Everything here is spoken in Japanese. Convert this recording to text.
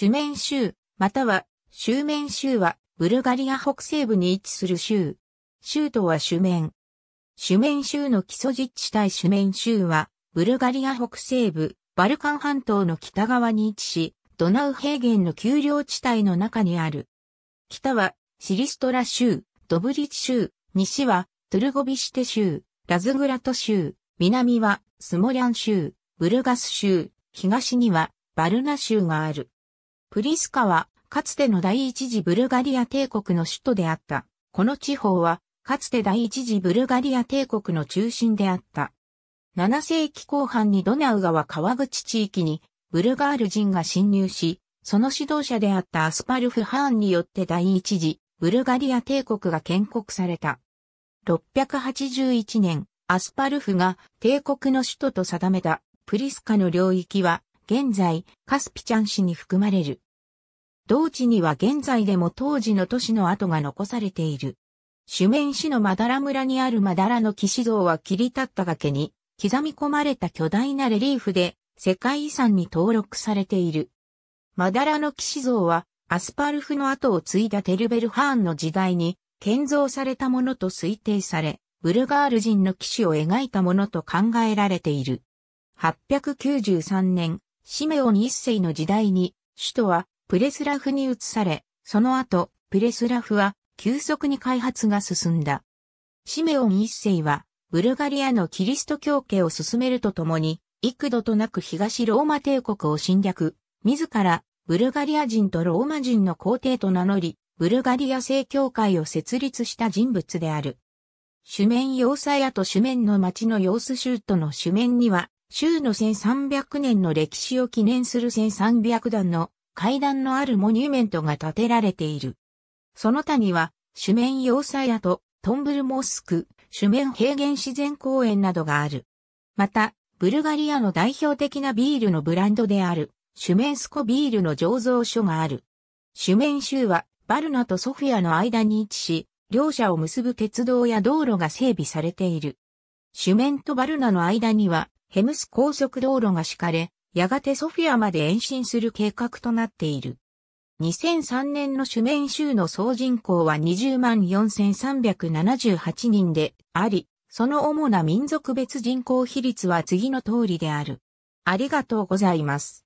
主面州、または、州面州は、ブルガリア北西部に位置する州。州都は主面。主面州の基礎自治帯。主面州は、ブルガリア北西部、バルカン半島の北側に位置し、ドナウ平原の丘陵地帯の中にある。北は、シリストラ州、ドブリチ州、西は、トゥルゴビシテ州、ラズグラト州、南は、スモリャン州、ブルガス州、東には、バルナ州がある。プリスカは、かつての第一次ブルガリア帝国の首都であった。この地方は、かつて第一次ブルガリア帝国の中心であった。7世紀後半にドナウ川川口地域に、ブルガール人が侵入し、その指導者であったアスパルフ・ハーンによって第一次、ブルガリア帝国が建国された。681年、アスパルフが帝国の首都と定めたプリスカの領域は現在、カスピチャン市に含まれる。同地には現在でも当時の都市の跡が残されている。主面市のマダラ村にあるマダラの騎士像は切り立った崖に刻み込まれた巨大なレリーフで世界遺産に登録されている。マダラの騎士像はアスパルフの跡を継いだテルベルハーンの時代に建造されたものと推定され、ブルガール人の騎士を描いたものと考えられている。893年、シメオン一世の時代に、首都はプレスラフに移され、その後、プレスラフは急速に開発が進んだ。シメオン一世は、ブルガリアのキリスト教系を進めるとともに、幾度となく東ローマ帝国を侵略、自らブルガリア人とローマ人の皇帝と名乗り、ブルガリア正教会を設立した人物である。主面要塞やと主面の町の様子シュートの主面には、州の1300年の歴史を記念する1300段の階段のあるモニュメントが建てられている。その他には、主面要塞と、トンブルモスク、主面平原自然公園などがある。また、ブルガリアの代表的なビールのブランドである、シュメンスコビールの醸造所がある。シュメン州は、バルナとソフィアの間に位置し、両者を結ぶ鉄道や道路が整備されている。シュメンとバルナの間には、ヘムス高速道路が敷かれ、やがてソフィアまで延伸する計画となっている。2003年の主面州の総人口は20万4378人であり、その主な民族別人口比率は次の通りである。ありがとうございます。